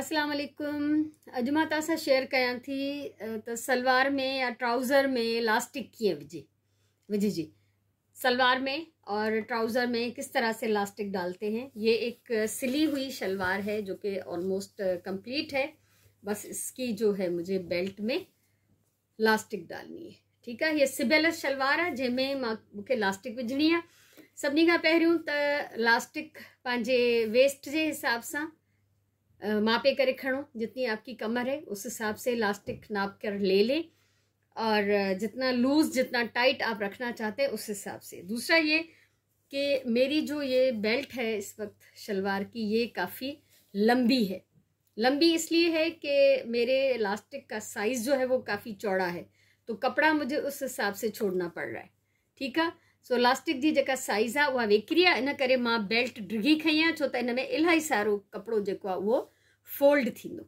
अस्सलाम वालेकुम अज मां तव्हां सां शेयर कयां थी तो सलवार में या ट्राउज़र में इलास्टिक कीअं विझे जी सलवार में और ट्राउज़र में किस तरह से इलास्टिक डालते हैं ये एक सिली हुई शलवार है जो कि ऑलमोस्ट कंप्लीट है बस इसकी जो है मुझे बेल्ट में इलास्टिक डालनी है ठीक है ये सिबियल शलवार है जैमें मुख्य इलास्टिक विझणी है सभी का पहिरियों त इलास्टिक वेस्ट के हिसाब से मापे करे खड़ो जितनी आपकी कमर है उस हिसाब से इलास्टिक नाप कर ले लें और जितना लूज जितना टाइट आप रखना चाहते हैं उस हिसाब से दूसरा ये कि मेरी जो ये बेल्ट है इस वक्त शलवार की ये काफ़ी लंबी है लंबी इसलिए है कि मेरे इलास्टिक का साइज़ जो है वो काफ़ी चौड़ा है तो कपड़ा मुझे उस हिसाब से छोड़ना पड़ रहा है ठीक है सो इलास्टिक जी जो साइज़ है वह वेकिरी इन करे मां बेल्ट डिघी खई छो तो इन में इलाही सारो कपड़ो जो वो फोल्ड थींदो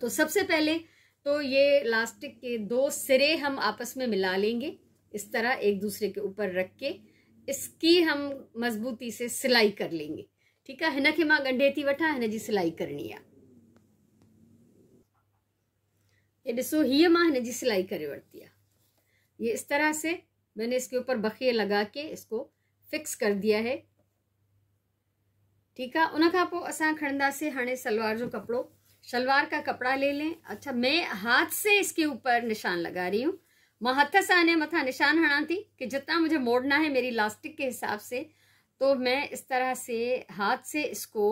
तो सबसे पहले तो ये लास्टिक के दो सिरे हम आपस में मिला लेंगे इस तरह एक दूसरे के ऊपर रख के इसकी हम मजबूती से सिलाई कर लेंगे ठीक है हिन मां गंढे थी वा हिन जी सिलाई करनी है ये दिसो हीअ मां हिन जी सिलाई करे वरती है ये इस तरह से मैंने इसके ऊपर बखे लगा के इसको फिक्स कर दिया है ठीक है उन अस असां हाँ सलवार जो कपड़ो शलवार का कपड़ा ले लें अच्छा मैं हाथ से इसके ऊपर निशान लगा रही हूँ मां हथ से हिन मथां निशान हणा थी कि जितना मुझे मोड़ना है मेरी लास्टिक के हिसाब से तो मैं इस तरह से हाथ से इसको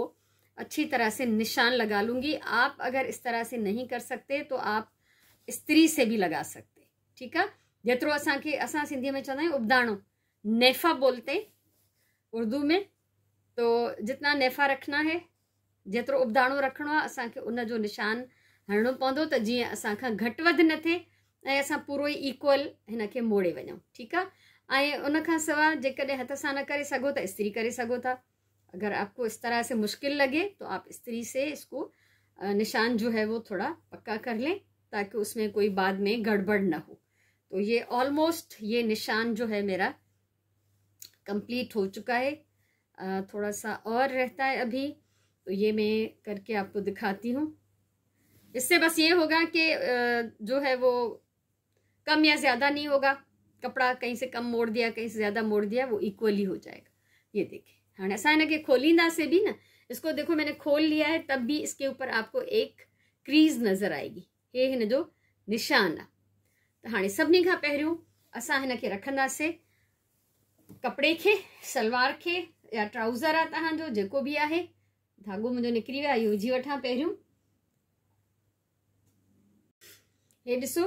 अच्छी तरह से निशान लगा लूँगी आप अगर इस तरह से नहीं कर सकते तो आप स्त्री से भी लगा सकते ठीक है जितो असा असां सिंधीअ में चवंदा आहियूं उबदाणो नेफा बोलते उर्दू में तो जितना नेफा रखना है जेतिरो उबदाणो रखो आहे असांखे उन निशान हणणो पौ तो जी अस घट न थे अस पूरा ही इक्वल इनके मोड़े वञूं ठीक है उन उनखां हथ से न कर सो तो इस्त्री कर सो था अगर आपको इस तरह से मुश्किल लगे तो आप स्त्री से इसको निशान जो है वो थोड़ा पक्का कर लें ताकि उसमें कोई बाद में गड़बड़ ना हो तो ये ऑलमोस्ट ये निशान जो है मेरा कंप्लीट हो चुका है थोड़ा सा और रहता है अभी तो ये मैं करके आपको दिखाती हूँ इससे बस ये होगा कि जो है वो कम या ज़्यादा नहीं होगा कपड़ा कहीं से कम मोड़ दिया कहीं से ज़्यादा मोड़ दिया वो इक्वली हो जाएगा ये देखें हाँ ऐसा है ना कि खोलिंदा से भी ना इसको देखो मैंने खोल लिया है तब भी इसके ऊपर आपको एक क्रीज नज़र आएगी है ना जो निशान आहे तो हाँ, सभी हाणे सभिनी खां पहिरियों असां हिन खे से कपड़े खे सलवार खे या ट्राउज़र आ तव्हांजो जेको भी आहे धागो मुझे निकरी वो आहे जी वठां पहिरियों ये दिसो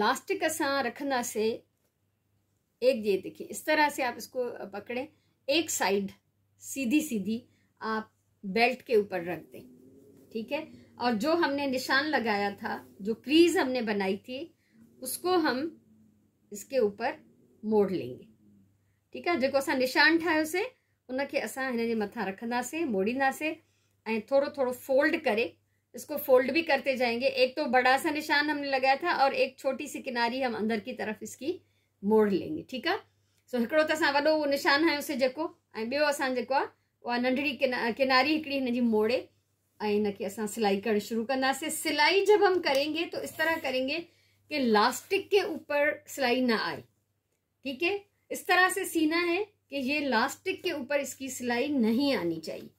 लास्टिक रखना से एक ये देखिए इस तरह से आप इसको पकड़े एक साइड सीधी सीधी आप बेल्ट के ऊपर रख दें ठीक है और जो हमने निशान लगाया था जो क्रीज हमने बनाई थी उसको हम इसके ऊपर मोड़ लेंगे ठीक है जो असां निशान ठाहियोसीं उनखे असां हिन जे मथां रखंदासीं फोल्ड करे इसको फोल्ड भी करते जाएंगे एक तो बड़ा सा निशान हमने लगाया था और एक छोटी सी किनारी हम अंदर की तरफ इसकी मोड़ लेंगे ठीक है सो एक तो असा वो निशान है उसे जो बो असां नंढड़ी किनारी मोड़े ऐं अस सिलाई कर शुरू कंदासीं सिलाई जब हम करेंगे तो इस तरह करेंगे कि लास्टिक के ऊपर सिलाई ना आए ठीक है इस तरह से सीना है कि ये लास्टिक के ऊपर इसकी सिलाई नहीं आनी चाहिए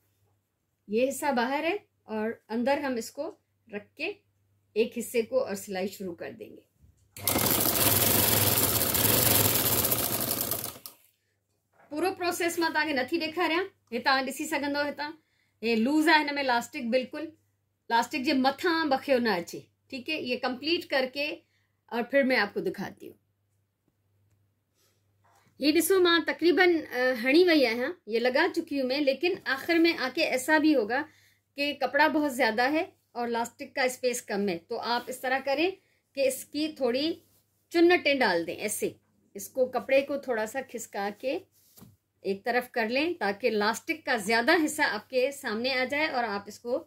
ये हिस्सा बाहर है और अंदर हम इसको रख के एक हिस्से को और सिलाई शुरू कर देंगे પૂરો પ્રોસેસમાં તव्हांखे નથી ॾेखारियां हे तव्हां ॾिसी सघंदव हितां ये लूज़ तो है इनमें में लास्टिक बिल्कुल लास्टिक जे मथा बखे न अचे ठीक है ये कंप्लीट करके और फिर मैं आपको दिखाती हूँ ये डिशो मां तकरीबन हणी वही है हाँ? ये लगा चुकी हूँ मैं लेकिन आखिर में आके ऐसा भी होगा कि कपड़ा बहुत ज़्यादा है और लास्टिक का स्पेस कम है तो आप इस तरह करें कि इसकी थोड़ी चुन्नटें डाल दें ऐसे इसको कपड़े को थोड़ा सा खिसका के एक तरफ कर लें ताकि लास्टिक का ज़्यादा हिस्सा आपके सामने आ जाए और आप इसको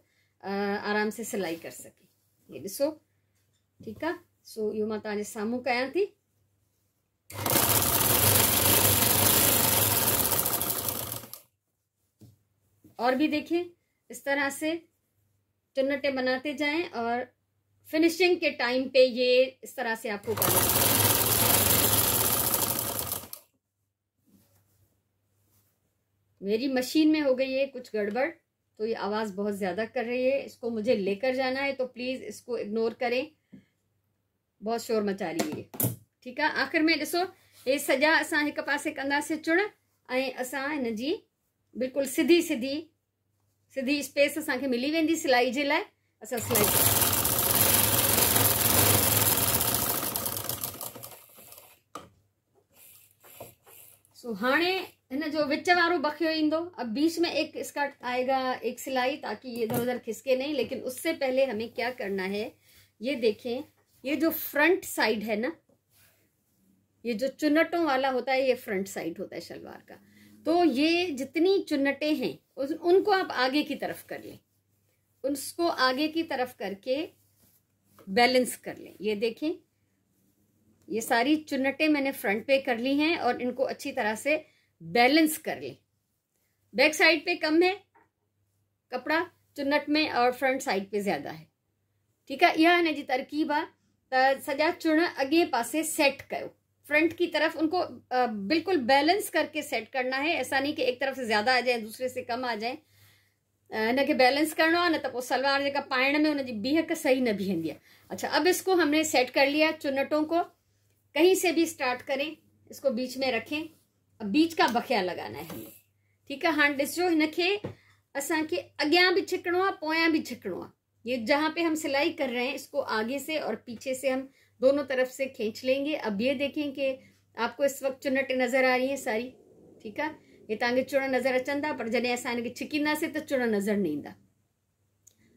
आराम से सिलाई कर सकें ये डिसो ठीक है सो यो माता सामू कयां थी और भी देखें इस तरह से चुन्नटे बनाते जाएं और फिनिशिंग के टाइम पे ये इस तरह से आपको करना मेरी मशीन में हो गई है कुछ गड़बड़ तो ये आवाज़ बहुत ज़्यादा कर रही है इसको मुझे लेकर जाना है तो प्लीज़ इसको इग्नोर करें बहुत शोर मचा रही है ठीक है आख़िर में ॾिसो ये सजा असां एक पास कंदासीं चुड़ ऐं असां जी बिल्कुल सीधी सीधी सीधी स्पेस असांखे मिली वी सिलाई के लिए असां सिलाई सो हाँ इन जो विच वो बखियो ईंदो अब बीच में एक स्कर्ट आएगा एक सिलाई ताकि ये इधर उधर खिसके नहीं लेकिन उससे पहले हमें क्या करना है ये देखें ये जो फ्रंट साइड है ना ये जो चुनटों वाला होता है ये फ्रंट साइड होता है शलवार का तो ये जितनी चुन्नटे हैं उस, उनको आप आगे की तरफ कर लें उसको आगे की तरफ करके बैलेंस कर लें ये देखें ये सारी चुन्नटे मैंने फ्रंट पे कर ली हैं और इनको अच्छी तरह से बैलेंस कर लें बैक साइड पे कम है कपड़ा चुन्नट में और फ्रंट साइड पे ज़्यादा है ठीक है यह है जी तरकीब आ सॼा चुण पासे सेट करो फ्रंट की तरफ उनको बिल्कुल बैलेंस करके सेट करना है ऐसा नहीं कि एक तरफ से ज़्यादा आ जाए दूसरे से कम आ जाए इन खे बैलेंस करना आहे न तो सलवार जेका पाइण में उनकी बीहक सही न बीहंदी अच्छा अब इसको हमने सेट कर लिया चुनटों को कहीं से भी स्टार्ट करें इसको बीच में रखें अब बीच का बखिया लगाना है हमें ठीक है हाँ ॾिसजो हिन खे असांखे अॻियां बि छिकिणो आहे पोयां बि आहे ये जहाँ पे हम सिलाई कर रहे हैं इसको आगे से और पीछे से हम दोनों तरफ से खींच लेंगे अब ये देखें कि आपको इस वक्त चुनट नज़र आ रही है सारी ठीक है हितांगे चुना नज़र अचंदा पर कि छिकी ना से तो चुना नज़र नहीं दा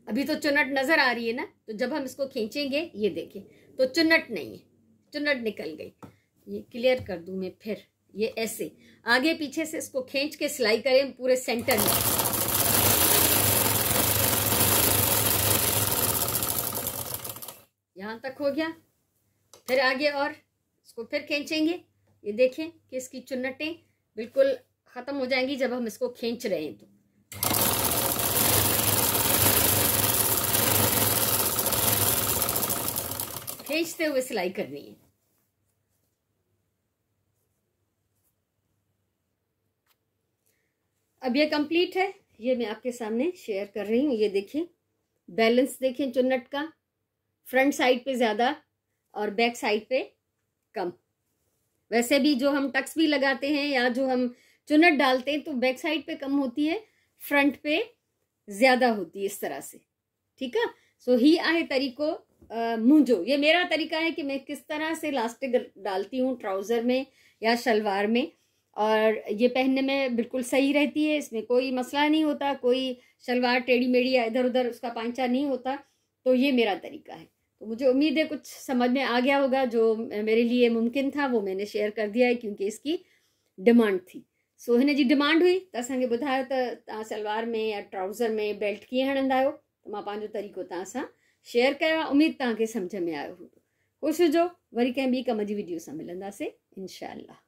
अभी तो चुनट नज़र आ रही है ना तो जब हम इसको खींचेंगे ये देखें तो चुनट नहीं है चुनट निकल गई ये क्लियर कर दूँ मैं फिर ये ऐसे आगे पीछे से इसको खींच के सिलाई करें पूरे सेंटर में यहाँ तक हो गया फिर आगे और इसको फिर खींचेंगे ये देखें कि इसकी चुन्नटें बिल्कुल ख़त्म हो जाएंगी जब हम इसको खींच रहे हैं तो खींचते हुए सिलाई करनी है अब ये कंप्लीट है ये मैं आपके सामने शेयर कर रही हूँ ये देखिए बैलेंस देखें चुन्नट का फ्रंट साइड पे ज़्यादा और बैक साइड पे कम वैसे भी जो हम टक्स भी लगाते हैं या जो हम चुनट डालते हैं तो बैक साइड पे कम होती है फ्रंट पे ज़्यादा होती है इस तरह से ठीक है सो ही आए तरीको मुंजो ये मेरा तरीका है कि मैं किस तरह से लास्टिक डालती हूँ ट्राउज़र में या शलवार में और ये पहनने में बिल्कुल सही रहती है इसमें कोई मसला नहीं होता कोई शलवार टेढ़ी मेढ़ी या इधर उधर उसका पांचा नहीं होता तो ये मेरा तरीका है मुझे उम्मीद है कुछ समझ में आ गया होगा जो मेरे लिए मुमकिन था वो मैंने शेयर कर दिया है क्योंकि इसकी डिमांड थी सो हिन जी डिमांड हुई त असांखे ॿुधायो त तव्हां सलवार में या ट्राउज़र में बेल्ट कीअं हणंदा आहियो त तो मां पंहिंजो तरीक़ो तव्हां सां शेयर कयो आहे उमेदु तव्हांखे सम्झ में आयो हूंदो ख़ुशि हुजो वरी कंहिं ॿी कम जी वीडियो सां मिलंदासीं इनशा